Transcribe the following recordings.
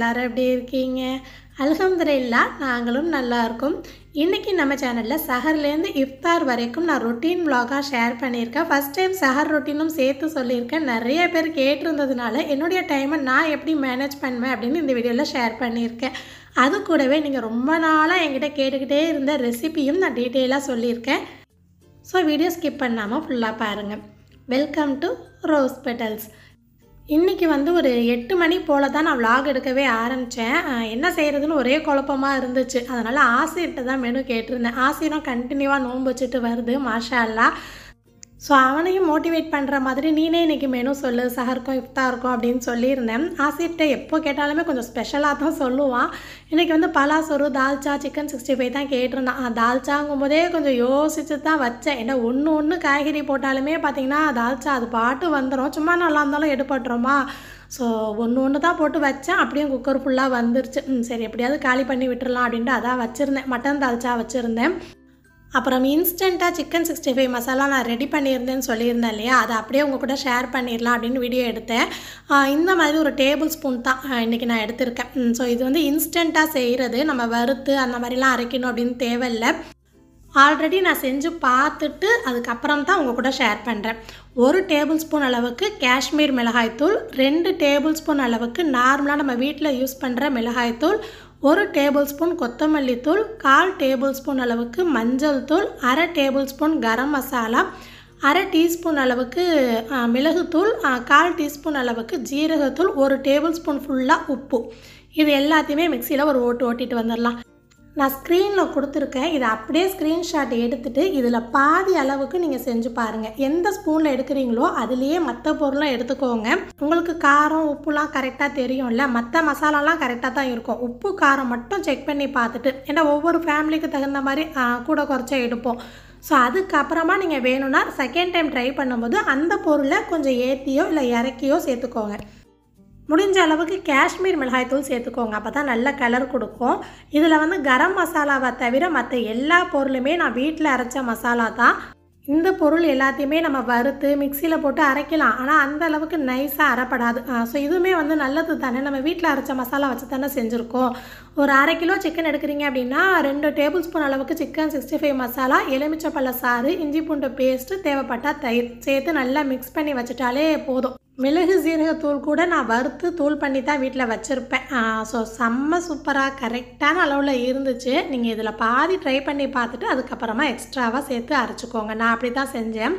எல்லோரும் எப்படி இருக்கீங்க அலகம்துல்லா நாங்களும் நல்லா இருக்கும் இன்றைக்கி நம்ம சேனலில் சஹர்லேருந்து இஃப்தார் வரைக்கும் நான் ரொட்டீன் விலாகாக ஷேர் பண்ணியிருக்கேன் ஃபஸ்ட் டைம் சஹர் ரொட்டீனும் சேர்த்து சொல்லியிருக்கேன் நிறைய பேர் கேட்டிருந்ததுனால என்னுடைய டைமை நான் எப்படி மேனேஜ் பண்ணுவேன் அப்படின்னு இந்த வீடியோவில் ஷேர் பண்ணியிருக்கேன் அது கூடவே நீங்கள் ரொம்ப நாளாக என்கிட்ட கேட்டுக்கிட்டே இருந்த ரெசிபியும் நான் டீட்டெயிலாக சொல்லியிருக்கேன் ஸோ வீடியோ ஸ்கிப் பண்ணாமல் ஃபுல்லாக பாருங்கள் வெல்கம் டு ரோஸ் பெட்டல்ஸ் இன்றைக்கி வந்து ஒரு எட்டு மணி போல் தான் நான் விலாக் எடுக்கவே ஆரம்பித்தேன் என்ன செய்கிறதுன்னு ஒரே குழப்பமாக இருந்துச்சு அதனால் ஆசிரியர்கிட்ட தான் மெனு கேட்டிருந்தேன் ஆசிரியரும் கண்டினியூவாக நோன்பு வச்சுட்டு வருது மாஷா எல்லாம் ஸோ அவனையும் மோட்டிவேட் பண்ணுற மாதிரி நீனே இன்றைக்கி மெனு சொல்லு சஹருக்கும் இஃப்தா இருக்கும் அப்படின்னு சொல்லியிருந்தேன் ஆசிஃப்ட்ட எப்போ கேட்டாலுமே கொஞ்சம் ஸ்பெஷலாக தான் சொல்லுவான் இன்றைக்கி வந்து பலாசொரு தால்ச்சா சிக்கன் சிக்ஸ்டி ஃபைவ் தான் கேட்டிருந்தான் தால்ச்சாங்கும் போதே கொஞ்சம் யோசித்து தான் வச்சேன் ஏன்னா ஒன்று ஒன்று காய்கறி போட்டாலுமே பார்த்திங்கன்னா தால்ச்சா அது பாட்டு வந்துடும் சும்மா நல்லா இருந்தாலும் எடுபட்டுறோமா ஸோ ஒன்று ஒன்று தான் போட்டு வச்சேன் அப்படியே குக்கர் ஃபுல்லாக வந்துருச்சு சரி எப்படியாவது காலி பண்ணி விட்டுருலாம் அப்படின்ட்டு அதான் வச்சுருந்தேன் மட்டன் தால்ச்சா வச்சுருந்தேன் அப்புறம் இன்ஸ்டண்ட்டாக சிக்கன் சிக்ஸ்டி ஃபைவ் மசாலா நான் ரெடி பண்ணியிருந்தேன்னு சொல்லியிருந்தேன் இல்லையா அதை அப்படியே உங்கள் கூட ஷேர் பண்ணிடலாம் அப்படின்னு வீடியோ எடுத்தேன் இந்த மாதிரி ஒரு டேபிள் ஸ்பூன் தான் இன்றைக்கி நான் எடுத்திருக்கேன் ஸோ இது வந்து இன்ஸ்டண்ட்டாக செய்கிறது நம்ம வறுத்து அந்த மாதிரிலாம் அரைக்கணும் அப்படின்னு தேவையில்லை ஆல்ரெடி நான் செஞ்சு பார்த்துட்டு அதுக்கப்புறம் தான் உங்கள் கூட ஷேர் பண்ணுறேன் ஒரு டேபிள் ஸ்பூன் அளவுக்கு காஷ்மீர் மிளகாய்த்தூள் ரெண்டு டேபிள் ஸ்பூன் அளவுக்கு நார்மலாக நம்ம வீட்டில் யூஸ் பண்ணுற மிளகாய்த்தூள் ஒரு டேபிள் ஸ்பூன் கொத்தமல்லி தூள் கால் டேபிள் ஸ்பூன் அளவுக்கு மஞ்சள் தூள் அரை டேபிள் ஸ்பூன் கரம் மசாலா அரை டீஸ்பூன் அளவுக்கு மிளகுத்தூள் கால் டீஸ்பூன் அளவுக்கு ஜீரகத்தூள் ஒரு டேபிள் ஸ்பூன் ஃபுல்லாக உப்பு இது எல்லாத்தையுமே மிக்சியில் ஒரு ஓட்டு ஓட்டிட்டு வந்துடலாம் நான் ஸ்க்ரீனில் கொடுத்துருக்கேன் இதை அப்படியே ஸ்க்ரீன்ஷாட் எடுத்துகிட்டு இதில் பாதி அளவுக்கு நீங்கள் செஞ்சு பாருங்கள் எந்த ஸ்பூனில் எடுக்கிறீங்களோ அதுலேயே மற்ற பொருளும் எடுத்துக்கோங்க உங்களுக்கு காரம் உப்புலாம் கரெக்டாக தெரியும்ல மற்ற மசாலாலாம் கரெக்டாக தான் இருக்கும் உப்பு காரம் மட்டும் செக் பண்ணி பார்த்துட்டு ஏன்னா ஒவ்வொரு ஃபேமிலிக்கு தகுந்த மாதிரி கூட குறைச்சா எடுப்போம் ஸோ அதுக்கப்புறமா நீங்கள் வேணும்னா செகண்ட் டைம் ட்ரை பண்ணும்போது அந்த பொருளை கொஞ்சம் ஏற்றியோ இல்லை இறக்கியோ சேர்த்துக்கோங்க முடிஞ்ச அளவுக்கு காஷ்மீர் மிளகாய்த்தூள் சேர்த்துக்கோங்க அப்போ தான் நல்ல கலர் கொடுக்கும் இதில் வந்து கரம் மசாலாவை தவிர மற்ற எல்லா பொருளுமே நான் வீட்டில் அரைச்ச மசாலா தான் இந்த பொருள் எல்லாத்தையுமே நம்ம வறுத்து மிக்சியில் போட்டு அரைக்கலாம் ஆனால் அந்த அளவுக்கு நைஸாக அரைப்படாது ஸோ இதுவுமே வந்து நல்லது தானே நம்ம வீட்டில் அரைச்ச மசாலா வச்சு தானே செஞ்சுருக்கோம் ஒரு அரை கிலோ சிக்கன் எடுக்கிறீங்க அப்படின்னா ரெண்டு டேபிள் ஸ்பூன் அளவுக்கு சிக்கன் சிக்ஸ்டி ஃபைவ் மசாலா எலுமிச்சப்பழ சாறு இஞ்சி பூண்டு பேஸ்ட்டு தேவைப்பட்டால் தயிர் சேர்த்து நல்லா மிக்ஸ் பண்ணி வச்சுட்டாலே போதும் மிளகு சீரகத்தூள் கூட நான் வறுத்து தூள் பண்ணி தான் வீட்டில் வச்சுருப்பேன் ஸோ செம்ம சூப்பராக கரெக்டான அளவில் இருந்துச்சு நீங்கள் இதில் பாதி ட்ரை பண்ணி பார்த்துட்டு அதுக்கப்புறமா எக்ஸ்ட்ராவாக சேர்த்து அரைச்சிக்கோங்க நான் அப்படி தான் செஞ்சேன்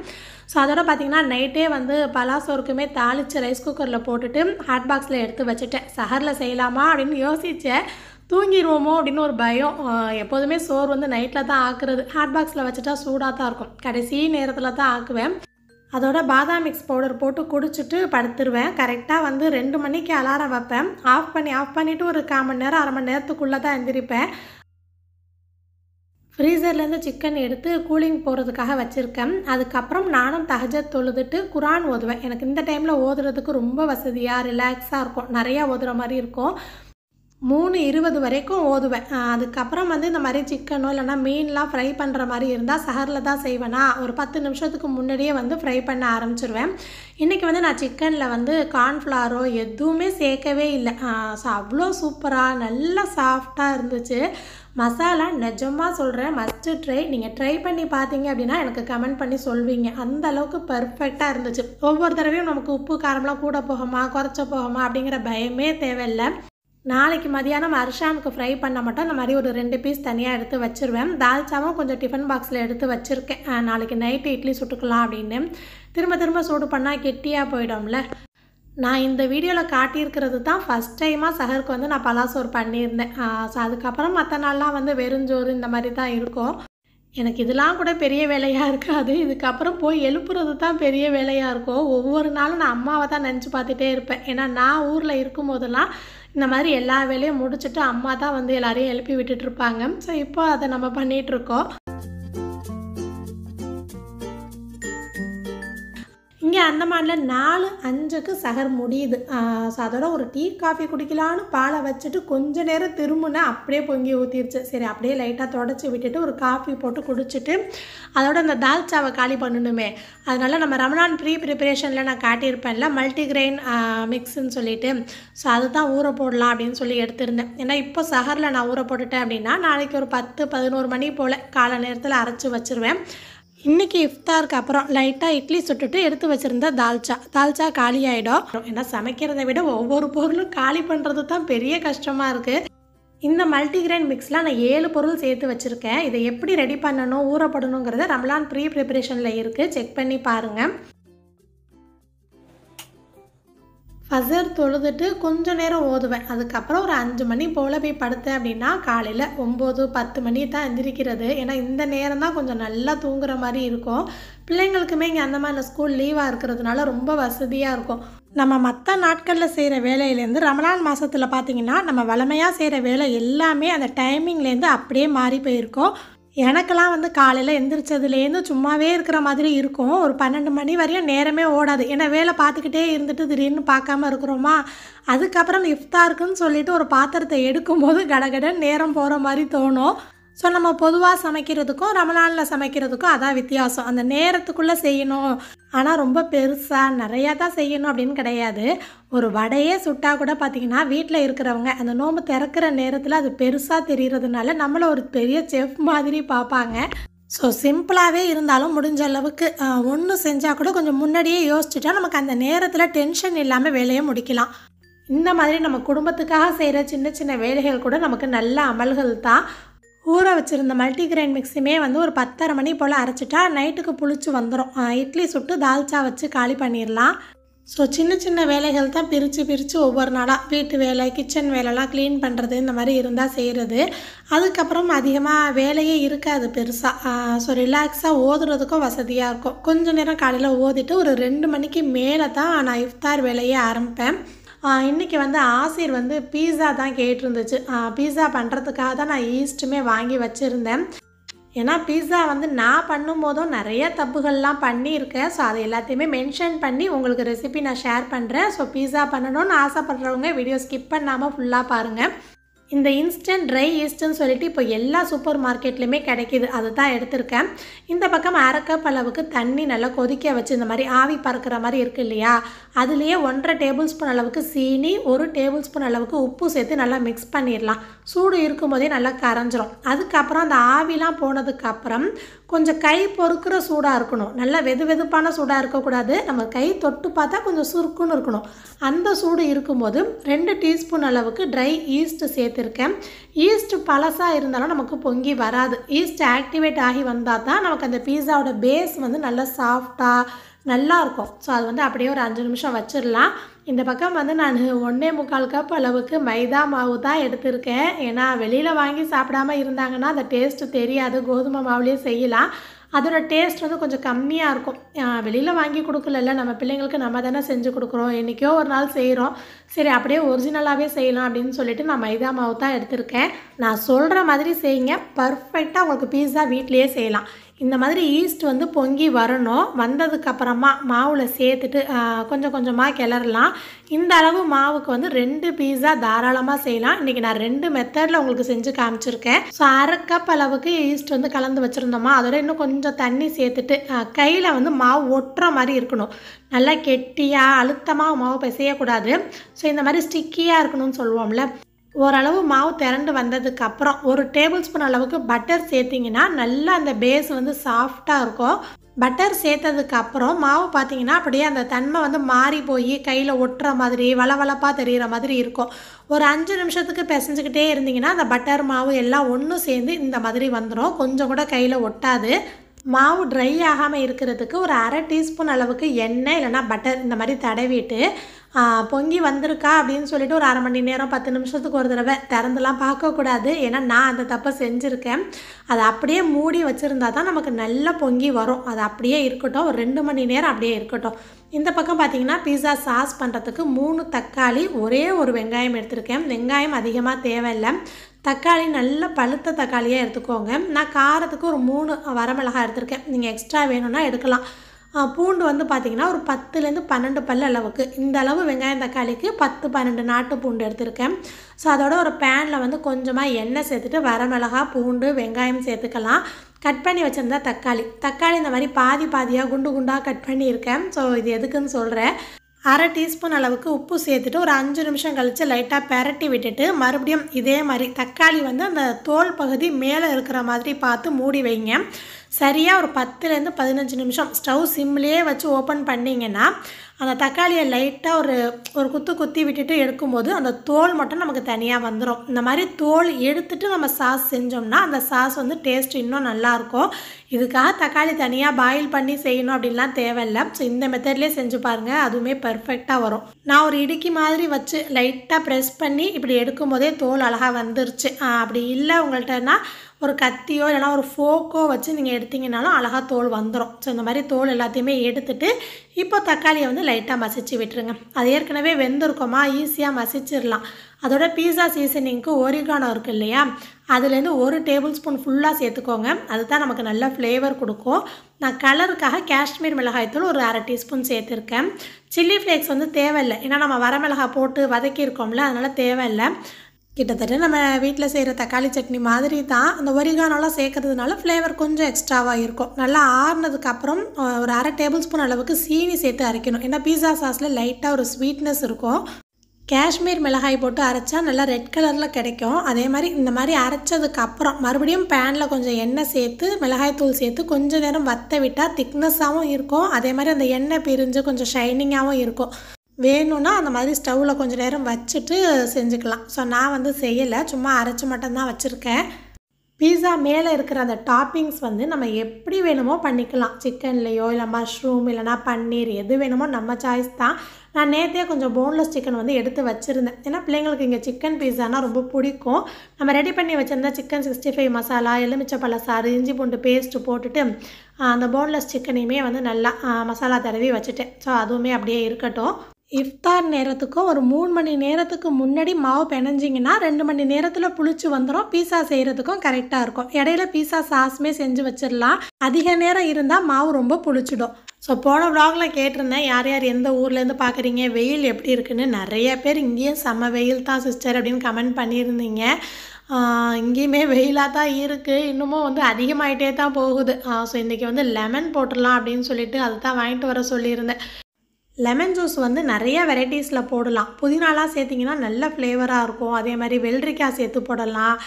ஸோ அதோட பார்த்திங்கன்னா நைட்டே வந்து பலாசோருக்குமே தாளித்து ரைஸ் குக்கரில் போட்டுட்டு ஹாட் பாக்ஸில் எடுத்து வச்சுட்டேன் சஹரில் செய்யலாமா அப்படின்னு யோசித்தேன் தூங்கிடுவோமோ அப்படின்னு ஒரு பயம் எப்போதுமே சோறு வந்து நைட்டில் தான் ஆக்குறது ஹாட் பாக்ஸில் வச்சுட்டா சூடாக தான் இருக்கும் கடைசி நேரத்தில் தான் ஆக்குவேன் அதோட பாதாம் மிக்ஸ் பவுடர் போட்டு குடிச்சிட்டு படுத்துருவேன் கரெக்டாக வந்து ரெண்டு மணிக்கு அலாரம் வைப்பேன் ஆஃப் பண்ணி ஆஃப் பண்ணிவிட்டு ஒரு கால் மணி நேரம் அரை மணி நேரத்துக்குள்ளே தான் எந்திரிப்பேன் ஃப்ரீசர்லேருந்து சிக்கன் எடுத்து கூலிங் போகிறதுக்காக வச்சுருக்கேன் அதுக்கப்புறம் நானும் தகஜ தொழுதுட்டு குரான் ஓதுவேன் எனக்கு இந்த டைமில் ஓதுறதுக்கு ரொம்ப வசதியாக ரிலாக்ஸாக இருக்கும் நிறையா ஓதுகிற மாதிரி இருக்கும் மூணு இருபது வரைக்கும் ஓதுவேன் அதுக்கப்புறம் வந்து இந்த மாதிரி சிக்கனோ இல்லைன்னா மீன்லாம் ஃப்ரை பண்ணுற மாதிரி இருந்தால் சஹரில் தான் செய்வேனா ஒரு பத்து நிமிஷத்துக்கு முன்னாடியே வந்து ஃப்ரை பண்ண ஆரம்பிச்சிருவேன் இன்றைக்கி வந்து நான் சிக்கனில் வந்து கார்ன்ஃப்ளாரோ எதுவுமே சேர்க்கவே இல்லை ஸோ அவ்வளோ சூப்பராக நல்லா சாஃப்டாக இருந்துச்சு மசாலா நிஜமாக சொல்கிறேன் மஸ்ட்டு ட்ரை நீங்கள் ட்ரை பண்ணி பார்த்தீங்க அப்படின்னா எனக்கு கமெண்ட் பண்ணி சொல்வீங்க அந்த அளவுக்கு பர்ஃபெக்டாக இருந்துச்சு ஒவ்வொரு தடவையும் நமக்கு உப்பு காரம்லாம் கூட போகமா குறைச்ச போகமா அப்படிங்கிற பயமே தேவையில்லை நாளைக்கு மதியானம் அர்ஷாமுக்கு ஃப்ரை பண்ண மாட்டோம் அந்த மாதிரி ஒரு ரெண்டு பீஸ் தனியாக எடுத்து வச்சுருவேன் தால்ச்சாவும் கொஞ்சம் டிஃபன் பாக்ஸில் எடுத்து வச்சுருக்கேன் நாளைக்கு நைட்டு இட்லி சுட்டுக்கலாம் அப்படின்னு திரும்ப திரும்ப சூடு பண்ணால் கெட்டியாக போயிடும்ல நான் இந்த வீடியோவில் காட்டியிருக்கிறது தான் ஃபஸ்ட் டைமாக சஹருக்கு வந்து நான் பலாசோறு பண்ணியிருந்தேன் ஸோ அதுக்கப்புறம் மற்ற நாள்லாம் வந்து வெறுஞ்சோறு இந்த மாதிரி தான் இருக்கும் எனக்கு இதெல்லாம் கூட பெரிய வேலையாக இருக்காது இதுக்கப்புறம் போய் எழுப்புறது தான் பெரிய வேலையாக இருக்கும் ஒவ்வொரு நாளும் நான் அம்மாவை தான் நினச்சி பார்த்துட்டே இருப்பேன் ஏன்னா நான் ஊரில் இருக்கும் போதெல்லாம் இந்த மாதிரி எல்லா வேலையும் முடிச்சுட்டு அம்மா தான் வந்து எல்லாரையும் எழுப்பி விட்டுட்டு இருப்பாங்க ஸோ இப்போ அதை நம்ம பண்ணிகிட்ருக்கோம் இங்கே அந்தமானில் நாலு அஞ்சுக்கு சகர் முடியுது ஸோ அதோட ஒரு டீ காஃபி குடிக்கலான்னு பாலை வச்சுட்டு கொஞ்ச நேரம் திரும்பினா அப்படியே பொங்கி ஊற்றிருச்சு சரி அப்படியே லைட்டாக தொடச்சி விட்டுட்டு ஒரு காஃபி போட்டு குடிச்சிட்டு அதோட அந்த தால்ச்சாவை காலி பண்ணணுமே அதனால் நம்ம ரமணான் ப்ரீ ப்ரிப்பரேஷனில் நான் காட்டியிருப்பேன்ல மல்டிகிரெயின் மிக்ஸ்ன்னு சொல்லிட்டு ஸோ அதுதான் ஊற போடலாம் அப்படின்னு சொல்லி எடுத்திருந்தேன் ஏன்னா இப்போ சகரில் நான் ஊற போட்டுட்டேன் அப்படின்னா நாளைக்கு ஒரு பத்து பதினோரு மணி போல் காலை நேரத்தில் அரைச்சி வச்சுருவேன் இன்றைக்கி இஃப்தாருக்கு அப்புறம் லைட்டாக இட்லி சுட்டுட்டு எடுத்து வச்சுருந்த தால்ச்சா தால்ச்சா காலி ஆகிடும் ஏன்னா சமைக்கிறதை விட ஒவ்வொரு பொருளும் காலி பண்ணுறது தான் பெரிய கஷ்டமாக இருக்குது இந்த மல்டிகிரைன் மிக்ஸ்லாம் நான் ஏழு பொருள் சேர்த்து வச்சுருக்கேன் இதை எப்படி ரெடி பண்ணணும் ஊறப்படணுங்கிறத ரம்லான் ப்ரீ ப்ரிப்பரேஷனில் இருக்குது செக் பண்ணி பாருங்கள் பசர் தொழுதுட்டு கொஞ்சம் நேரம் ஓதுவேன் அதுக்கப்புறம் ஒரு அஞ்சு மணி போல் போய் படுத்தேன் அப்படின்னா காலையில் ஒம்பது பத்து மணி தான் எந்திரிக்கிறது ஏன்னா இந்த நேரம் தான் கொஞ்சம் நல்லா தூங்குற மாதிரி இருக்கும் பிள்ளைங்களுக்குமே இங்கே அந்த மாதிரி ஸ்கூல் லீவாக இருக்கிறதுனால ரொம்ப வசதியாக இருக்கும் நம்ம மற்ற நாட்களில் செய்கிற வேலையிலேருந்து ரமலான் மாதத்தில் பார்த்திங்கன்னா நம்ம வளமையாக செய்கிற வேலை எல்லாமே அந்த டைமிங்லேருந்து அப்படியே மாறி போயிருக்கோம் எனக்கெல்லாம் வந்து காலையில் எந்திரிச்சதுலேருந்து சும்மாவே இருக்கிற மாதிரி இருக்கும் ஒரு பன்னெண்டு மணி வரையும் நேரமே ஓடாது ஏன்னா வேலை பார்த்துக்கிட்டே இருந்துட்டு திடீர்னு பார்க்காம இருக்கிறோமா அதுக்கப்புறம் இஃப்தாருக்குன்னு சொல்லிட்டு ஒரு பாத்திரத்தை எடுக்கும்போது கடகடன் நேரம் போகிற மாதிரி தோணும் ஸோ நம்ம பொதுவாக சமைக்கிறதுக்கும் ரமணானில் சமைக்கிறதுக்கும் அதான் வித்தியாசம் அந்த நேரத்துக்குள்ளே செய்யணும் ஆனால் ரொம்ப பெருசாக நிறையா தான் செய்யணும் அப்படின்னு கிடையாது ஒரு வடையே சுட்டால் கூட பார்த்திங்கன்னா வீட்டில் இருக்கிறவங்க அந்த நோம்பு திறக்கிற நேரத்தில் அது பெருசாக தெரிகிறதுனால நம்மளை ஒரு பெரிய செஃப் மாதிரி பார்ப்பாங்க ஸோ சிம்பிளாகவே இருந்தாலும் முடிஞ்ச அளவுக்கு ஒன்று செஞ்சால் கூட கொஞ்சம் முன்னாடியே யோசிச்சுட்டா நமக்கு அந்த நேரத்தில் டென்ஷன் இல்லாமல் வேலையை முடிக்கலாம் இந்த மாதிரி நம்ம குடும்பத்துக்காக செய்கிற சின்ன சின்ன வேலைகள் கூட நமக்கு நல்ல அமல்கள் தான் ஊற வச்சுருந்த மல்டிக்ரெயின் மிக்ஸியுமே வந்து ஒரு பத்தரை மணி போல் அரைச்சிட்டா நைட்டுக்கு புளிச்சு வந்துடும் இட்லி சுட்டு தால்ச்சா வச்சு காலி பண்ணிடலாம் ஸோ சின்ன சின்ன வேலைகள் தான் பிரித்து பிரித்து ஒவ்வொரு நாளாக வீட்டு வேலை கிச்சன் வேலைலாம் க்ளீன் பண்ணுறது இந்த மாதிரி இருந்தால் செய்கிறது அதுக்கப்புறம் அதிகமாக வேலையே இருக்காது பெருசாக ஸோ ரிலாக்ஸாக ஓதுறதுக்கும் வசதியாக இருக்கும் கொஞ்சம் நேரம் காலையில் ஓதிட்டு ஒரு ரெண்டு மணிக்கு மேலே தான் நான் இஃப்தார் வேலையே ஆரம்பிப்பேன் இன்றைக்கி வந்து ஆசிர் வந்து பீஸா தான் கேட்டிருந்துச்சு பீஸா பண்ணுறதுக்காக தான் நான் ஈஸ்ட்டுமே வாங்கி வச்சுருந்தேன் ஏன்னா பீஸா வந்து நான் பண்ணும்போதும் நிறைய தப்புகள்லாம் பண்ணியிருக்கேன் ஸோ அதை எல்லாத்தையுமே மென்ஷன் பண்ணி உங்களுக்கு ரெசிபி நான் ஷேர் பண்ணுறேன் ஸோ பீஸா பண்ணணும்னு ஆசைப்பட்றவங்க வீடியோ ஸ்கிப் பண்ணாமல் ஃபுல்லாக பாருங்கள் இந்த இன்ஸ்டன்ட் ட்ரை ஈஸ்ட்னு சொல்லிட்டு இப்போ எல்லா சூப்பர் மார்க்கெட்லேயுமே கிடைக்கிது அதை தான் எடுத்திருக்கேன் இந்த பக்கம் அரை கப் அளவுக்கு தண்ணி நல்லா கொதிக்க வச்சு இந்த மாதிரி ஆவி பறக்கிற மாதிரி இருக்குது இல்லையா அதுலேயே ஒன்றரை டேபிள் ஸ்பூன் அளவுக்கு சீனி ஒரு டேபிள் ஸ்பூன் அளவுக்கு உப்பு சேர்த்து நல்லா மிக்ஸ் பண்ணிடலாம் சூடு இருக்கும்போதே நல்லா கரைஞ்சிரும் அதுக்கப்புறம் அந்த ஆவிலாம் போனதுக்கப்புறம் கொஞ்சம் கை பொறுக்கிற சூடாக இருக்கணும் நல்லா வெது வெதுப்பான சூடாக இருக்கக்கூடாது நம்ம கை தொட்டு பார்த்தா கொஞ்சம் சுருக்குன்னு இருக்கணும் அந்த சூடு இருக்கும்போது ரெண்டு டீஸ்பூன் அளவுக்கு ட்ரை ஈஸ்ட்டு சேர்த்துருக்கேன் ஈஸ்ட் பழசாக இருந்தாலும் நமக்கு பொங்கி வராது ஈஸ்ட் ஆக்டிவேட் ஆகி வந்தால் தான் நமக்கு அந்த பீஸாவோட பேஸ் வந்து நல்லா சாஃப்டாக நல்லாயிருக்கும் ஸோ அது வந்து அப்படியே ஒரு அஞ்சு நிமிஷம் வச்சிடலாம் இந்த பக்கம் வந்து நான் ஒன்றே முக்கால் கப் அளவுக்கு மைதா மாவு தான் எடுத்திருக்கேன் ஏன்னா வெளியில் வாங்கி சாப்பிடாம இருந்தாங்கன்னா அந்த டேஸ்ட்டு தெரியாது கோதுமை மாவுலேயே செய்யலாம் அதோடய டேஸ்ட் வந்து கொஞ்சம் கம்மியாக இருக்கும் வெளியில் வாங்கி கொடுக்கல நம்ம பிள்ளைங்களுக்கு நம்ம தானே செஞ்சு கொடுக்குறோம் என்றைக்கோ ஒரு நாள் செய்கிறோம் சரி அப்படியே ஒரிஜினலாகவே செய்யலாம் அப்படின்னு சொல்லிட்டு நான் மைதா மாவு தான் எடுத்திருக்கேன் நான் சொல்கிற மாதிரி செய்யுங்க பர்ஃபெக்டாக உங்களுக்கு பீஸா வீட்லேயே செய்யலாம் இந்த மாதிரி ஈஸ்ட் வந்து பொங்கி வரணும் வந்ததுக்கப்புறமா மாவில் சேர்த்துட்டு கொஞ்சம் கொஞ்சமாக கிளறலாம் இந்த அளவு மாவுக்கு வந்து ரெண்டு பீஸா தாராளமாக செய்யலாம் இன்றைக்கி நான் ரெண்டு மெத்தடில் உங்களுக்கு செஞ்சு காமிச்சிருக்கேன் ஸோ அரை கப் அளவுக்கு ஈஸ்ட் வந்து கலந்து வச்சுருந்தோமா அதோட இன்னும் கொஞ்சம் தண்ணி சேர்த்துட்டு கையில் வந்து மாவு ஒட்டுற மாதிரி இருக்கணும் நல்லா கெட்டியாக அழுத்தமாக மாவு பிசையக்கூடாது ஸோ இந்த மாதிரி ஸ்டிக்கியாக இருக்கணும்னு சொல்லுவோம்ல ஓரளவு மாவு திரண்டு வந்ததுக்கு அப்புறம் ஒரு டேபிள் ஸ்பூன் அளவுக்கு பட்டர் சேர்த்திங்கன்னா நல்லா அந்த பேஸ் வந்து சாஃப்டாக இருக்கும் பட்டர் சேர்த்ததுக்கு அப்புறம் மாவு பார்த்தீங்கன்னா அப்படியே அந்த தன்மை வந்து மாறி போய் கையில் ஒட்டுற மாதிரி வளவளப்பாக தெரிகிற மாதிரி இருக்கும் ஒரு அஞ்சு நிமிஷத்துக்கு பிசைஞ்சிக்கிட்டே இருந்தீங்கன்னா அந்த பட்டர் மாவு எல்லாம் ஒன்றும் சேர்ந்து இந்த மாதிரி வந்துடும் கொஞ்சம் கூட கையில் ஒட்டாது மாவு ட்ரை ஆகாமல் இருக்கிறதுக்கு ஒரு அரை டீஸ்பூன் அளவுக்கு எண்ணெய் இல்லைனா பட்டர் இந்த மாதிரி தடவிட்டு பொங்கி வந்திருக்கா அப்படின்னு சொல்லிட்டு ஒரு அரை மணி நேரம் பத்து நிமிஷத்துக்கு ஒரு தடவை திறந்துலாம் பார்க்கக்கூடாது ஏன்னா நான் அந்த தப்பை செஞ்சுருக்கேன் அதை அப்படியே மூடி வச்சுருந்தா தான் நமக்கு நல்லா பொங்கி வரும் அது அப்படியே இருக்கட்டும் ஒரு ரெண்டு மணி நேரம் அப்படியே இருக்கட்டும் இந்த பக்கம் பார்த்திங்கன்னா பீஸா சாஸ் பண்ணுறதுக்கு மூணு தக்காளி ஒரே ஒரு வெங்காயம் எடுத்திருக்கேன் வெங்காயம் அதிகமாக தேவையில்லை தக்காளி நல்ல பழுத்த தக்காளியாக எடுத்துக்கோங்க நான் காரத்துக்கு ஒரு மூணு வரமிளகாய் எடுத்திருக்கேன் நீங்கள் எக்ஸ்ட்ரா வேணும்னா எடுக்கலாம் பூண்டு வந்து பார்த்திங்கன்னா ஒரு பத்துலேருந்து பன்னெண்டு பல்லு அளவுக்கு இந்த அளவு வெங்காயம் தக்காளிக்கு பத்து பன்னெண்டு நாட்டு பூண்டு எடுத்திருக்கேன் ஸோ அதோட ஒரு பேனில் வந்து கொஞ்சமாக எண்ணெய் சேர்த்துட்டு வரமிளகா பூண்டு வெங்காயம் சேர்த்துக்கலாம் கட் பண்ணி வச்சுருந்தா தக்காளி தக்காளி இந்த மாதிரி பாதி பாதியாக குண்டு குண்டாக கட் பண்ணியிருக்கேன் ஸோ இது எதுக்குன்னு சொல்கிறேன் அரை டீஸ்பூன் அளவுக்கு உப்பு சேர்த்துட்டு ஒரு அஞ்சு நிமிஷம் கழித்து லைட்டாக பெரட்டி விட்டுட்டு மறுபடியும் இதே மாதிரி தக்காளி வந்து அந்த தோல் பகுதி மேலே இருக்கிற மாதிரி பார்த்து மூடி வைங்க சரியாக ஒரு பத்துலேருந்து பதினஞ்சு நிமிஷம் ஸ்டவ் சிம்லேயே வச்சு ஓப்பன் பண்ணிங்கன்னா அந்த தக்காளியை லைட்டாக ஒரு ஒரு குத்து குத்தி விட்டுட்டு எடுக்கும்போது அந்த தோல் மட்டும் நமக்கு தனியாக வந்துடும் இந்த மாதிரி தோல் எடுத்துட்டு நம்ம சாஸ் செஞ்சோம்னா அந்த சாஸ் வந்து டேஸ்ட் இன்னும் நல்லாயிருக்கும் இதுக்காக தக்காளி தனியாக பாயில் பண்ணி செய்யணும் அப்படின்லாம் தேவையில்லை ஸோ இந்த மெத்தட்லேயே செஞ்சு பாருங்கள் அதுவுமே பர்ஃபெக்டாக வரும் நான் ஒரு இடுக்கி மாதிரி வச்சு லைட்டாக ப்ரெஸ் பண்ணி இப்படி எடுக்கும்போதே தோல் அழகாக வந்துருச்சு அப்படி இல்லை உங்கள்கிட்டனா ஒரு கத்தியோ இல்லைனா ஒரு ஃபோக்கோ வச்சு நீங்கள் எடுத்திங்கனாலும் அழகாக தோல் வந்துடும் ஸோ இந்த மாதிரி தோல் எல்லாத்தையுமே எடுத்துட்டு இப்போ தக்காளியை வந்து லைட்டாக மசிச்சு விட்டுருங்க அது ஏற்கனவே வெந்திருக்கோமா ஈஸியாக மசிச்சிடலாம் அதோட பீஸா சீசனிங்க்கு ஒரிகானோ இருக்குது இல்லையா அதுலேருந்து ஒரு டேபிள் ஸ்பூன் ஃபுல்லாக சேர்த்துக்கோங்க அதுதான் நமக்கு நல்ல ஃப்ளேவர் கொடுக்கும் நான் கலருக்காக காஷ்மீர் மிளகாய்த்தூள் ஒரு அரை டீஸ்பூன் சேர்த்துருக்கேன் சில்லி ஃப்ளேக்ஸ் வந்து தேவையில்லை ஏன்னா நம்ம வரமிளகாய் போட்டு வதக்கியிருக்கோம்ல அதனால் தேவையில்லை கிட்டத்தட்ட நம்ம வீட்டில் செய்கிற தக்காளி சட்னி மாதிரி தான் அந்த ஒரிகானோலாம் சேர்க்கறதுனால ஃப்ளேவர் கொஞ்சம் எக்ஸ்ட்ராவாக இருக்கும் நல்லா ஆறுனதுக்கப்புறம் ஒரு அரை டேபிள் ஸ்பூன் அளவுக்கு சீனி சேர்த்து அரைக்கணும் ஏன்னா பீஸா சாஸில் லைட்டாக ஒரு ஸ்வீட்னஸ் இருக்கும் காஷ்மீர் மிளகாய் போட்டு அரைச்சா நல்லா ரெட் கலரில் கிடைக்கும் அதே மாதிரி இந்த மாதிரி அரைச்சதுக்கப்புறம் மறுபடியும் பேனில் கொஞ்சம் எண்ணெய் சேர்த்து மிளகாய் தூள் சேர்த்து கொஞ்சம் நேரம் வத்த விட்டால் திக்னஸாகவும் இருக்கும் அதே மாதிரி அந்த எண்ணெய் பிரிஞ்சு கொஞ்சம் ஷைனிங்காகவும் இருக்கும் வேணும்னா அந்த மாதிரி ஸ்டவ்வில் கொஞ்சம் நேரம் வச்சுட்டு செஞ்சுக்கலாம் ஸோ நான் வந்து செய்யலை சும்மா அரைச்சி மட்டும்தான் வச்சுருக்கேன் பீஸா மேலே இருக்கிற அந்த டாப்பிங்ஸ் வந்து நம்ம எப்படி வேணுமோ பண்ணிக்கலாம் சிக்கன்லேயோ இல்லை மஷ்ரூம் இல்லைனா பன்னீர் எது வேணுமோ நம்ம சாய்ஸ் தான் நான் நேற்றே கொஞ்சம் போன்லெஸ் சிக்கன் வந்து எடுத்து வச்சுருந்தேன் ஏன்னா பிள்ளைங்களுக்கு இங்கே சிக்கன் பீஸானா ரொம்ப பிடிக்கும் நம்ம ரெடி பண்ணி வச்சுருந்தா சிக்கன் சிக்ஸ்டி ஃபைவ் மசாலா எலுமிச்சப்பழ சாறு இஞ்சி பூண்டு பேஸ்ட்டு போட்டுட்டு அந்த போன்லெஸ் சிக்கனையுமே வந்து நல்லா மசாலா தடவி வச்சுட்டேன் ஸோ அதுவுமே அப்படியே இருக்கட்டும் இஃப்தார் நேரத்துக்கும் ஒரு மூணு மணி நேரத்துக்கு முன்னாடி மாவு பிணைஞ்சிங்கன்னா ரெண்டு மணி நேரத்தில் புளிச்சு வந்துடும் பீஸா செய்கிறதுக்கும் கரெக்டாக இருக்கும் இடையில பீஸா சாஸுமே செஞ்சு வச்சிடலாம் அதிக நேரம் இருந்தால் மாவு ரொம்ப புளிச்சிடும் ஸோ போன விலாகில் கேட்டிருந்தேன் யார் யார் எந்த ஊர்லேருந்து பார்க்குறீங்க வெயில் எப்படி இருக்குன்னு நிறைய பேர் இங்கேயும் செம்ம வெயில் தான் சிஸ்டர் அப்படின்னு கமெண்ட் பண்ணியிருந்தீங்க இங்கேயுமே வெயிலாக தான் இருக்குது இன்னமும் வந்து அதிகமாகிட்டே தான் போகுது ஸோ இன்றைக்கி வந்து லெமன் போட்டுடலாம் அப்படின்னு சொல்லிட்டு அது தான் வாங்கிட்டு வர சொல்லியிருந்தேன் லெமன் ஜூஸ் வந்து நிறைய வெரைட்டிஸில் போடலாம் புதினாலாம் சேர்த்திங்கன்னா நல்ல ஃப்ளேவராக இருக்கும் அதே மாதிரி வெள்ளரிக்காய் சேர்த்து போடலாம்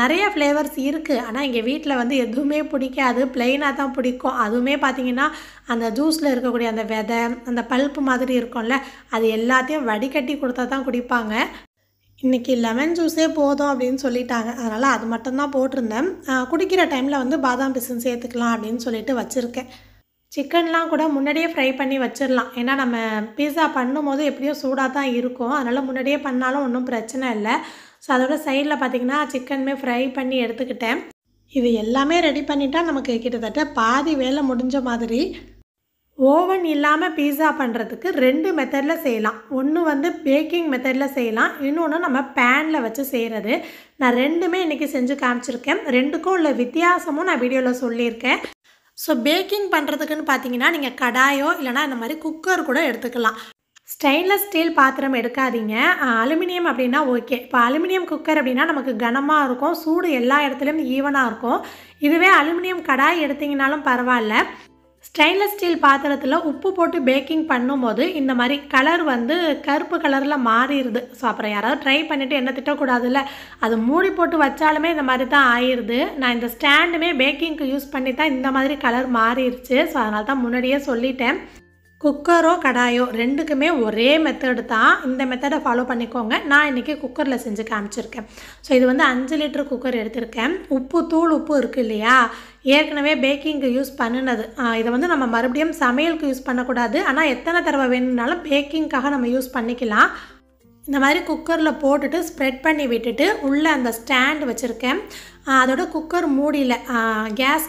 நிறைய ஃப்ளேவர்ஸ் இருக்குது ஆனால் எங்கள் வீட்டில் வந்து எதுவுமே பிடிக்காது பிளெயினாக தான் பிடிக்கும் அதுவுமே பார்த்திங்கன்னா அந்த ஜூஸில் இருக்கக்கூடிய அந்த விதை அந்த பல்ப்பு மாதிரி இருக்கும்ல அது எல்லாத்தையும் வடிகட்டி கொடுத்தா தான் குடிப்பாங்க இன்றைக்கி லெமன் ஜூஸே போதும் அப்படின்னு சொல்லிட்டாங்க அதனால் அது மட்டும்தான் போட்டிருந்தேன் குடிக்கிற டைமில் வந்து பாதாம் பிசின் சேர்த்துக்கலாம் அப்படின்னு சொல்லிட்டு வச்சுருக்கேன் சிக்கன்லாம் கூட முன்னாடியே ஃப்ரை பண்ணி வச்சிடலாம் ஏன்னா நம்ம பீஸா பண்ணும்போது எப்படியும் சூடாக தான் இருக்கும் அதனால் முன்னாடியே பண்ணாலும் ஒன்றும் பிரச்சனை இல்லை ஸோ அதோட சைடில் பார்த்திங்கன்னா சிக்கனுமே ஃப்ரை பண்ணி எடுத்துக்கிட்டேன் இது எல்லாமே ரெடி பண்ணிட்டா நமக்கு கிட்டத்தட்ட பாதி வேலை முடிஞ்ச மாதிரி ஓவன் இல்லாமல் பீஸா பண்ணுறதுக்கு ரெண்டு மெத்தடில் செய்யலாம் ஒன்று வந்து பேக்கிங் மெத்தடில் செய்யலாம் இன்னொன்று நம்ம பேனில் வச்சு செய்கிறது நான் ரெண்டுமே இன்றைக்கி செஞ்சு காமிச்சிருக்கேன் ரெண்டுக்கும் உள்ள வித்தியாசமும் நான் வீடியோவில் சொல்லியிருக்கேன் ஸோ பேக்கிங் பண்ணுறதுக்குன்னு பார்த்தீங்கன்னா நீங்கள் கடாயோ இல்லைனா இந்த மாதிரி குக்கர் கூட எடுத்துக்கலாம் ஸ்டெயின்லெஸ் ஸ்டீல் பாத்திரம் எடுக்காதீங்க அலுமினியம் அப்படின்னா ஓகே இப்போ அலுமினியம் குக்கர் அப்படின்னா நமக்கு கனமாக இருக்கும் சூடு எல்லா இடத்துலையும் ஈவனாக இருக்கும் இதுவே அலுமினியம் கடாய் எடுத்திங்கனாலும் பரவாயில்ல ஸ்டெயின்லெஸ் ஸ்டீல் பாத்திரத்தில் உப்பு போட்டு பேக்கிங் பண்ணும்போது இந்த மாதிரி கலர் வந்து கருப்பு கலரில் மாறிடுது ஸோ அப்புறம் யாராவது ட்ரை பண்ணிவிட்டு என்ன திட்டக்கூடாதுல்ல அது மூடி போட்டு வச்சாலுமே இந்த மாதிரி தான் ஆயிடுது நான் இந்த ஸ்டாண்டுமே பேக்கிங்க்கு யூஸ் பண்ணி தான் இந்த மாதிரி கலர் மாறிடுச்சு ஸோ அதனால தான் முன்னாடியே சொல்லிட்டேன் குக்கரோ கடாயோ ரெண்டுக்குமே ஒரே மெத்தடு தான் இந்த மெத்தடை ஃபாலோ பண்ணிக்கோங்க நான் இன்றைக்கி குக்கரில் செஞ்சு காமிச்சிருக்கேன் ஸோ இது வந்து அஞ்சு லிட்டர் குக்கர் எடுத்திருக்கேன் உப்பு தூள் உப்பு இருக்குது இல்லையா ஏற்கனவே பேக்கிங்க்கு யூஸ் பண்ணினது இதை வந்து நம்ம மறுபடியும் சமையலுக்கு யூஸ் பண்ணக்கூடாது ஆனால் எத்தனை தடவை வேணும்னாலும் பேக்கிங்க்காக நம்ம யூஸ் பண்ணிக்கலாம் இந்த மாதிரி குக்கரில் போட்டுட்டு ஸ்ப்ரெட் பண்ணி விட்டுட்டு உள்ளே அந்த ஸ்டாண்ட் வச்சுருக்கேன் அதோட குக்கர் மூடியில்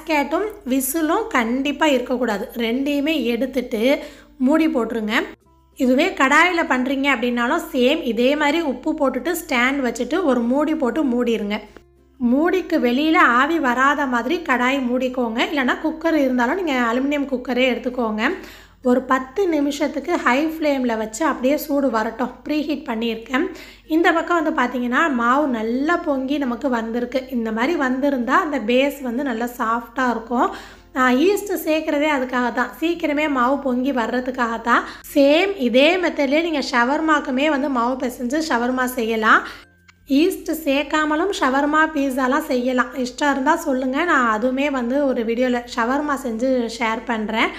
கேட்டும் விசிலும் கண்டிப்பாக இருக்கக்கூடாது ரெண்டையுமே எடுத்துட்டு மூடி போட்டுருங்க இதுவே கடாயில் பண்ணுறீங்க அப்படின்னாலும் சேம் இதே மாதிரி உப்பு போட்டுட்டு ஸ்டாண்ட் வச்சுட்டு ஒரு மூடி போட்டு மூடிடுங்க மூடிக்கு வெளியில் ஆவி வராத மாதிரி கடாய் மூடிக்கோங்க இல்லைனா குக்கர் இருந்தாலும் நீங்கள் அலுமினியம் குக்கரே எடுத்துக்கோங்க ஒரு பத்து நிமிஷத்துக்கு ஹை ஃப்ளேமில் வச்சு அப்படியே சூடு வரட்டும் ப்ரீ ஹீட் பண்ணியிருக்கேன் இந்த பக்கம் வந்து பார்த்திங்கன்னா மாவு நல்லா பொங்கி நமக்கு வந்திருக்கு இந்த மாதிரி வந்திருந்தால் அந்த பேஸ் வந்து நல்லா சாஃப்டாக இருக்கும் ஈஸ்ட்டு சேர்க்குறதே அதுக்காக தான் சீக்கிரமே மாவு பொங்கி வர்றதுக்காக தான் சேம் இதே மெத்தட்லேயே நீங்கள் ஷவர்மாக்குமே வந்து மாவு பிசைஞ்சு ஷவர்மா செய்யலாம் ஈஸ்ட் சேர்க்காமலும் ஷவர்மா பீஸாலாம் செய்யலாம் இஷ்டம் இருந்தால் சொல்லுங்கள் நான் அதுவுமே வந்து ஒரு வீடியோவில் ஷவர்மா செஞ்சு ஷேர் பண்ணுறேன்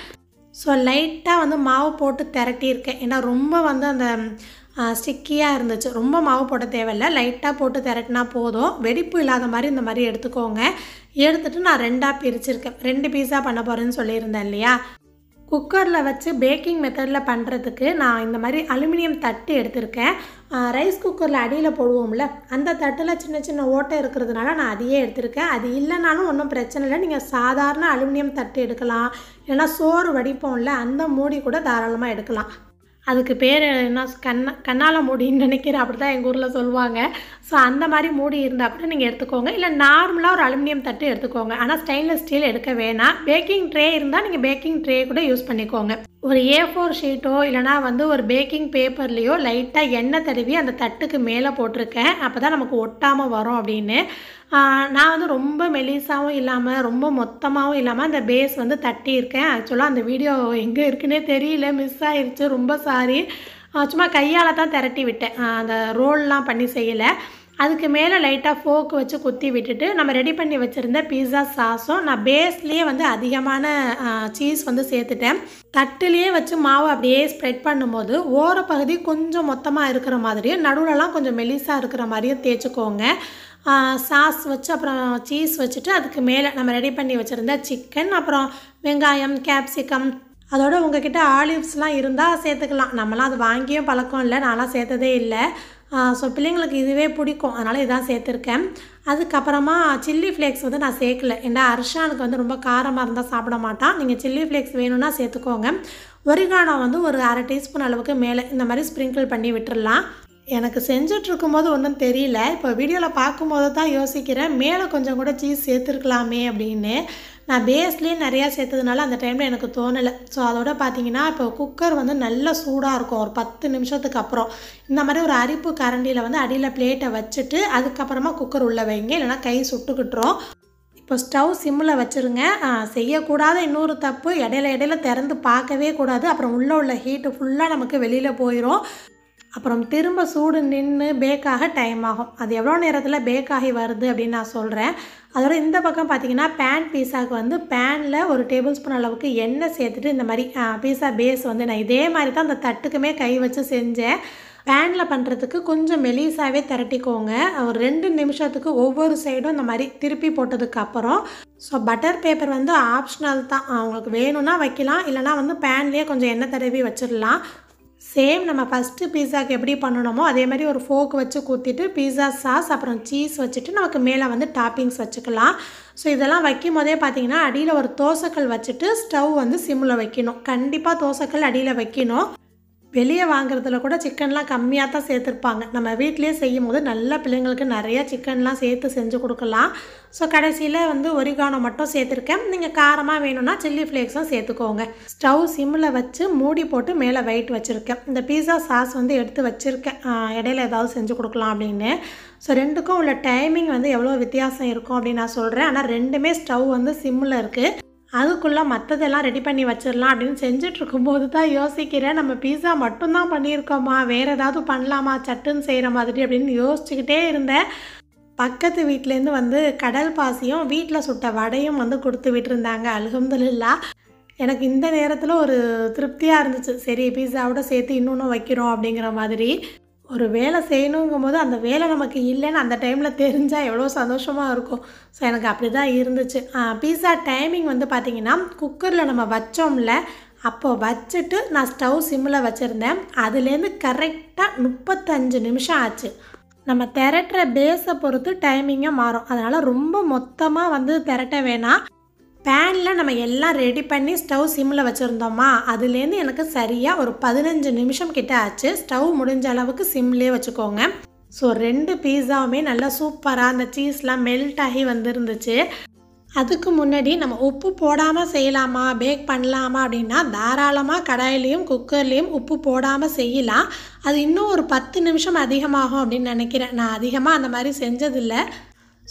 ஸோ லைட்டாக வந்து மாவு போட்டு திரட்டியிருக்கேன் ஏன்னா ரொம்ப வந்து அந்த ஸ்டிக்கியாக இருந்துச்சு ரொம்ப மாவு போட்ட தேவையில்லை லைட்டாக போட்டு திரட்டினா போதும் வெடிப்பு இல்லாத மாதிரி இந்த மாதிரி எடுத்துக்கோங்க எடுத்துகிட்டு நான் ரெண்டாக பிரிச்சிருக்கேன் ரெண்டு பீஸாக பண்ண போகிறேன்னு சொல்லியிருந்தேன் இல்லையா குக்கரில் வச்சு பேக்கிங் மெத்தடில் பண்ணுறதுக்கு நான் இந்த மாதிரி அலுமினியம் தட்டு எடுத்திருக்கேன் ரைஸ் குக்கரில் அடியில் போடுவோம்ல அந்த தட்டில் சின்ன சின்ன ஓட்டை இருக்கிறதுனால நான் அதையே எடுத்திருக்கேன் அது இல்லைனாலும் ஒன்றும் பிரச்சனை இல்லை நீங்கள் சாதாரண அலுமினியம் தட்டு எடுக்கலாம் ஏன்னா சோறு வடிப்போம்ல அந்த மூடி கூட தாராளமாக எடுக்கலாம் அதுக்கு பேர் என்ன கண்ணா கண்ணால் மூடின்னு நினைக்கிறேன் அப்படி தான் எங்கள் ஊரில் சொல்லுவாங்க ஸோ அந்த மாதிரி மூடி இருந்தால் கூட நீங்கள் எடுத்துக்கோங்க இல்லை நார்மலாக ஒரு அலுமினியம் தட்டு எடுத்துக்கோங்க ஆனால் ஸ்டெயின்லெஸ் ஸ்டீல் எடுக்க வேணாம் பேக்கிங் ட்ரே இருந்தால் நீங்கள் பேக்கிங் ட்ரே கூட யூஸ் பண்ணிக்கோங்க ஒரு ஏ ஃபோர் ஷீட்டோ இல்லைனா வந்து ஒரு பேக்கிங் பேப்பர்லேயோ லைட்டாக எண்ணெய் தடவி அந்த தட்டுக்கு மேலே போட்டிருக்கேன் அப்போ தான் நமக்கு ஒட்டாமல் வரும் அப்படின்னு நான் வந்து ரொம்ப மெலிசாகவும் இல்லாமல் ரொம்ப மொத்தமாகவும் இல்லாமல் அந்த பேஸ் வந்து தட்டியிருக்கேன் ஆக்சுவலாக அந்த வீடியோ எங்கே இருக்குன்னே தெரியல மிஸ் ஆகிருச்சு ரொம்ப சாரி சும்மா கையால் தான் திரட்டி விட்டேன் அந்த ரோல்லாம் பண்ணி செய்யலை அதுக்கு மேலே லைட்டாக ஃபோக்கு வச்சு குத்தி விட்டுட்டு நம்ம ரெடி பண்ணி வச்சுருந்த பீஸா சாஸும் நான் பேஸ்லேயே வந்து அதிகமான சீஸ் வந்து சேர்த்துட்டேன் தட்டுலேயே வச்சு மாவு அப்படியே ஸ்ப்ரெட் பண்ணும்போது ஓர பகுதி கொஞ்சம் மொத்தமாக இருக்கிற மாதிரியும் நடுவுலலாம் கொஞ்சம் மெலிசாக இருக்கிற மாதிரியும் தேய்ச்சிக்கோங்க சாஸ் வச்சு அப்புறம் சீஸ் வச்சுட்டு அதுக்கு மேலே நம்ம ரெடி பண்ணி வச்சுருந்த சிக்கன் அப்புறம் வெங்காயம் கேப்சிகம் அதோட உங்ககிட்ட ஆலிவ்ஸ்லாம் இருந்தால் சேர்த்துக்கலாம் நம்மளாம் அது வாங்கியும் பழக்கம் இல்லை நான்லாம் சேர்த்ததே இல்லை ஸோ பிள்ளைங்களுக்கு இதுவே பிடிக்கும் அதனால் இதான் சேர்த்துருக்கேன் அதுக்கப்புறமா சில்லி ஃப்ளேக்ஸ் வந்து நான் சேர்க்கல ஏன்னா அர்ஷானுக்கு வந்து ரொம்ப காரமாக இருந்தால் சாப்பிட மாட்டான் நீங்கள் சில்லி ஃப்ளேக்ஸ் வேணும்னா சேர்த்துக்கோங்க ஒரிகானம் வந்து ஒரு அரை டீஸ்பூன் அளவுக்கு மேலே இந்த மாதிரி ஸ்ப்ரிங்கிள் பண்ணி விட்டுடலாம் எனக்கு செஞ்சிட்ருக்கும் போது ஒன்றும் தெரியல இப்போ வீடியோவில் பார்க்கும்போது தான் யோசிக்கிறேன் மேலே கொஞ்சம் கூட சீஸ் சேர்த்துருக்கலாமே அப்படின்னு நான் பேஸ்லேயும் நிறையா சேர்த்ததுனால அந்த டைமில் எனக்கு தோணலை ஸோ அதோட பார்த்தீங்கன்னா இப்போ குக்கர் வந்து நல்ல சூடாக இருக்கும் ஒரு பத்து நிமிஷத்துக்கு அப்புறம் இந்த மாதிரி ஒரு அரிப்பு கரண்டியில் வந்து அடியில் பிளேட்டை வச்சுட்டு அதுக்கப்புறமா குக்கர் உள்ளே வைங்க இல்லைனா கை சுட்டுக்கிட்டுரும் இப்போ ஸ்டவ் சிம்மில் வச்சுருங்க செய்யக்கூடாத இன்னொரு தப்பு இடையில இடையில திறந்து பார்க்கவே கூடாது அப்புறம் உள்ளே உள்ள ஹீட்டு ஃபுல்லாக நமக்கு வெளியில் போயிடும் அப்புறம் திரும்ப சூடு நின்று பேக்காக டைம் ஆகும் அது எவ்வளோ நேரத்தில் பேக் ஆகி வருது அப்படின்னு நான் சொல்கிறேன் அதோட இந்த பக்கம் பார்த்தீங்கன்னா பேன் பீஸாவுக்கு வந்து பேனில் ஒரு டேபிள் ஸ்பூன் அளவுக்கு எண்ணெய் சேர்த்துட்டு இந்த மாதிரி பீஸா பேஸ் வந்து நான் இதே மாதிரி தான் அந்த தட்டுக்குமே கை வச்சு செஞ்சேன் பேனில் பண்ணுறதுக்கு கொஞ்சம் மெலீஸாகவே திரட்டிக்கோங்க ஒரு ரெண்டு நிமிஷத்துக்கு ஒவ்வொரு சைடும் இந்த மாதிரி திருப்பி போட்டதுக்கப்புறம் ஸோ பட்டர் பேப்பர் வந்து ஆப்ஷனல் தான் அவங்களுக்கு வேணும்னா வைக்கலாம் இல்லைனா வந்து பேன்லேயே கொஞ்சம் எண்ணெய் தடவி வச்சிடலாம் சேம் நம்ம ஃபஸ்ட்டு பீஸாவுக்கு எப்படி பண்ணணுமோ அதே மாதிரி ஒரு ஃபோக் வச்சு கூத்திட்டு பீஸா சாஸ் அப்புறம் சீஸ் வச்சுட்டு நமக்கு மேலே வந்து டாப்பிங்ஸ் வச்சுக்கலாம் ஸோ இதெல்லாம் வைக்கும் போதே பார்த்தீங்கன்னா அடியில் ஒரு தோசைக்கல் வச்சுட்டு ஸ்டவ் வந்து சிம்மில் வைக்கணும் கண்டிப்பாக தோசைக்கல் அடியில் வைக்கணும் வெளியே வாங்குறதுல கூட சிக்கன்லாம் கம்மியாக தான் சேர்த்துருப்பாங்க நம்ம வீட்டிலே செய்யும் போது நல்ல பிள்ளைங்களுக்கு நிறையா சிக்கன்லாம் சேர்த்து செஞ்சு கொடுக்கலாம் ஸோ கடைசியில் வந்து ஒரிகானோ மட்டும் சேர்த்துருக்கேன் நீங்கள் காரமாக வேணும்னா சில்லி ஃப்ளேக்ஸும் சேர்த்துக்கோங்க ஸ்டவ் சிம்மில் வச்சு மூடி போட்டு மேலே வெயிட் வச்சுருக்கேன் இந்த பீஸா சாஸ் வந்து எடுத்து வச்சுருக்கேன் இடையில ஏதாவது செஞ்சு கொடுக்கலாம் அப்படின்னு ஸோ ரெண்டுக்கும் உள்ள டைமிங் வந்து எவ்வளோ வித்தியாசம் இருக்கும் அப்படின்னு நான் சொல்கிறேன் ஆனால் ரெண்டுமே ஸ்டவ் வந்து சிம்மில் இருக்குது அதுக்குள்ளே மற்றதெல்லாம் ரெடி பண்ணி வச்சிடலாம் அப்படின்னு செஞ்சிட்ருக்கும்போது தான் யோசிக்கிறேன் நம்ம பீஸா மட்டும்தான் பண்ணியிருக்கோமா வேறு ஏதாவது பண்ணலாமா சட்டுன்னு செய்கிற மாதிரி அப்படின்னு யோசிச்சுக்கிட்டே இருந்தேன் பக்கத்து வீட்டிலேருந்து வந்து கடல் பாசியும் வீட்டில் சுட்ட வடையும் வந்து கொடுத்து விட்டுருந்தாங்க அலகம்துல்லா எனக்கு இந்த நேரத்தில் ஒரு திருப்தியாக இருந்துச்சு சரி பீஸாவோட சேர்த்து இன்னொன்று வைக்கிறோம் அப்படிங்கிற மாதிரி ஒரு வேலை செய்யணுங்கும் போது அந்த வேலை நமக்கு இல்லைன்னு அந்த டைமில் தெரிஞ்சால் எவ்வளோ சந்தோஷமாக இருக்கும் ஸோ எனக்கு அப்படி தான் இருந்துச்சு பீஸா டைமிங் வந்து பார்த்திங்கன்னா குக்கரில் நம்ம வச்சோம்ல அப்போது வச்சுட்டு நான் ஸ்டவ் சிம்மில் வச்சுருந்தேன் அதுலேருந்து கரெக்டாக முப்பத்தஞ்சு நிமிஷம் ஆச்சு நம்ம திரட்டுற பேஸை பொறுத்து டைமிங்காக மாறும் அதனால் ரொம்ப மொத்தமாக வந்து திரட்ட வேணாம் பேனில் நம்ம எல்லாம் ரெடி பண்ணி ஸ்டவ் சிம்மில் வச்சுருந்தோமா அதுலேருந்து எனக்கு சரியாக ஒரு பதினஞ்சு நிமிஷம் கிட்ட ஆச்சு ஸ்டவ் முடிஞ்ச அளவுக்கு சிம்லேயே வச்சுக்கோங்க ஸோ ரெண்டு பீஸாவுமே நல்லா சூப்பராக அந்த சீஸ்லாம் மெல்ட் ஆகி வந்துருந்துச்சு அதுக்கு முன்னாடி நம்ம உப்பு போடாமல் செய்யலாமா பேக் பண்ணலாமா அப்படின்னா தாராளமாக கடாயிலையும் குக்கர்லேயும் உப்பு போடாமல் செய்யலாம் அது இன்னும் ஒரு பத்து நிமிஷம் அதிகமாகும் அப்படின்னு நினைக்கிறேன் நான் அதிகமாக அந்த மாதிரி செஞ்சதில்லை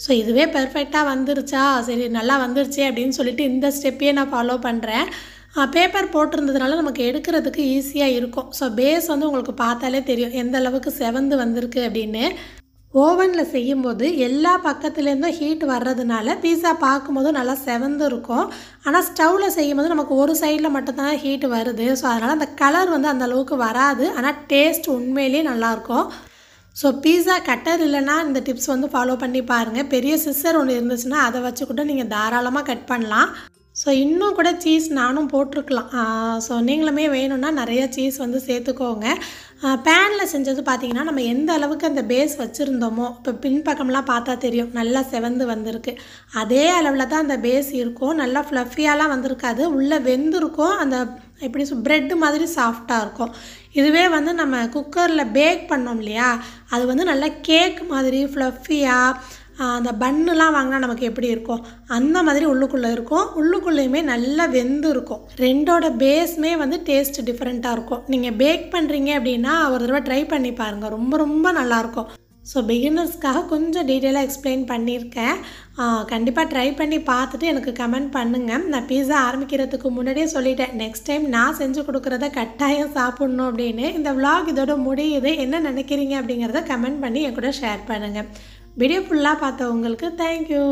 ஸோ இதுவே பெர்ஃபெக்டாக வந்துருச்சா சரி நல்லா வந்துருச்சு அப்படின்னு சொல்லிட்டு இந்த ஸ்டெப்பையே நான் ஃபாலோ பண்ணுறேன் பேப்பர் போட்டிருந்ததுனால நமக்கு எடுக்கிறதுக்கு ஈஸியாக இருக்கும் ஸோ பேஸ் வந்து உங்களுக்கு பார்த்தாலே தெரியும் எந்த அளவுக்கு செவந்து வந்திருக்கு அப்படின்னு ஓவனில் செய்யும்போது எல்லா பக்கத்துலேருந்தும் ஹீட் வர்றதுனால பீஸா பார்க்கும்போது நல்லா செவந்து இருக்கும் ஆனால் ஸ்டவ்வில் செய்யும்போது நமக்கு ஒரு சைடில் மட்டும்தான் ஹீட் வருது ஸோ அதனால் அந்த கலர் வந்து அந்தளவுக்கு வராது ஆனால் டேஸ்ட் உண்மையிலேயே நல்லாயிருக்கும் ஸோ பீஸா கட்டர் இல்லைனா இந்த டிப்ஸ் வந்து ஃபாலோ பண்ணி பாருங்கள் பெரிய சிஸ்டர் ஒன்று இருந்துச்சுன்னா அதை வச்சு கூட நீங்கள் தாராளமாக கட் பண்ணலாம் ஸோ இன்னும் கூட சீஸ் நானும் போட்டிருக்கலாம் ஸோ நீங்களுமே வேணும்னா நிறையா சீஸ் வந்து சேர்த்துக்கோங்க பேனில் செஞ்சது பார்த்திங்கன்னா நம்ம எந்த அளவுக்கு அந்த பேஸ் வச்சுருந்தோமோ இப்போ பின்பக்கம்லாம் பார்த்தா தெரியும் நல்லா செவந்து வந்திருக்கு அதே அளவில் தான் அந்த பேஸ் இருக்கும் நல்லா ஃப்ளஃபியாலாம் வந்திருக்காது உள்ளே வெந்திருக்கும் அந்த எப்படி ப்ரெட்டு மாதிரி சாஃப்டாக இருக்கும் இதுவே வந்து நம்ம குக்கரில் பேக் பண்ணோம் இல்லையா அது வந்து நல்லா கேக் மாதிரி ஃப்ளஃபியாக அந்த பன்னுலாம் வாங்கினா நமக்கு எப்படி இருக்கும் அந்த மாதிரி உள்ளுக்குள்ளே இருக்கும் உள்ளுக்குள்ளேயுமே நல்லா வெந்து இருக்கும் ரெண்டோட பேஸ்மே வந்து டேஸ்ட் டிஃப்ரெண்ட்டாக இருக்கும் நீங்கள் பேக் பண்ணுறீங்க அப்படின்னா ஒரு தடவை ட்ரை பண்ணி பாருங்கள் ரொம்ப ரொம்ப நல்லாயிருக்கும் ஸோ பிகினர்ஸ்க்காக கொஞ்சம் டீட்டெயிலாக எக்ஸ்பிளைன் பண்ணியிருக்கேன் கண்டிப்பாக ட்ரை பண்ணி பார்த்துட்டு எனக்கு கமெண்ட் பண்ணுங்கள் நான் பீஸா ஆரம்பிக்கிறதுக்கு முன்னாடியே சொல்லிட்டேன் நெக்ஸ்ட் டைம் நான் செஞ்சு கொடுக்குறத கட்டாயம் சாப்பிட்ணும் அப்படின்னு இந்த விலாக் இதோட முடியுது என்ன நினைக்கிறீங்க அப்படிங்கிறத கமெண்ட் பண்ணி என் கூட ஷேர் பண்ணுங்கள் வீடியோ ஃபுல்லாக பார்த்தவங்களுக்கு தேங்க்யூ